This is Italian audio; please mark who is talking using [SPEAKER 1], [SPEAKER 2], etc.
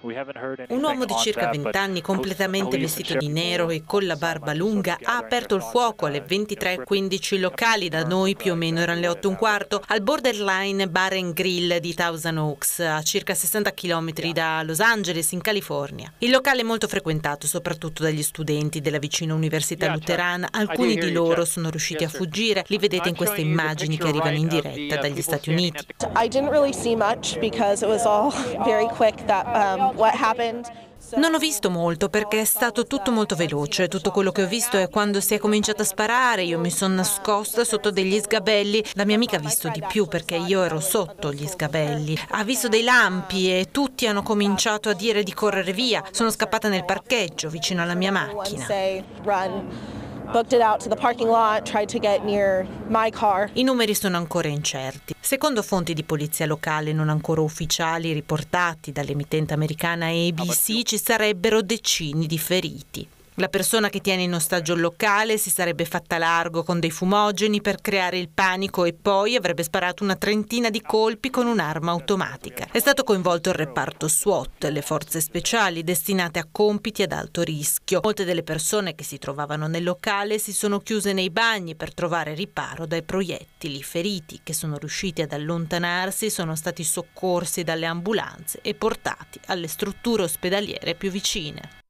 [SPEAKER 1] Un uomo di circa 20 anni, completamente vestito di nero e con la barba lunga, ha aperto il fuoco alle 23.15 locali, da noi più o meno erano le 8.15, al borderline Bar and Grill di Thousand Oaks, a circa 60 km da Los Angeles, in California. Il locale è molto frequentato, soprattutto dagli studenti della vicina Università Luterana. Alcuni di loro sono riusciti a fuggire, li vedete in queste immagini che arrivano in diretta uh, dagli Stati Uniti.
[SPEAKER 2] Non ho visto molto perché era it was all
[SPEAKER 1] Non ho visto molto perché è stato tutto molto veloce. Tutto quello che ho visto è quando si è cominciato a sparare. Io mi sono nascosta sotto degli sgabelli. La mia amica ha visto di più perché io ero sotto gli sgabelli. Ha visto dei lampi e tutti hanno cominciato a dire di correre via. Sono scappata nel parcheggio vicino alla mia macchina.
[SPEAKER 2] I numeri sono ancora
[SPEAKER 1] incerti. Secondo fonti di polizia locale non ancora ufficiali riportati dall'emittente americana ABC oh. ci sarebbero decine di feriti. La persona che tiene in ostaggio il locale si sarebbe fatta largo con dei fumogeni per creare il panico e poi avrebbe sparato una trentina di colpi con un'arma automatica. È stato coinvolto il reparto SWAT, le forze speciali destinate a compiti ad alto rischio. Molte delle persone che si trovavano nel locale si sono chiuse nei bagni per trovare riparo dai proiettili. feriti che sono riusciti ad allontanarsi sono stati soccorsi dalle ambulanze e portati alle strutture ospedaliere più vicine.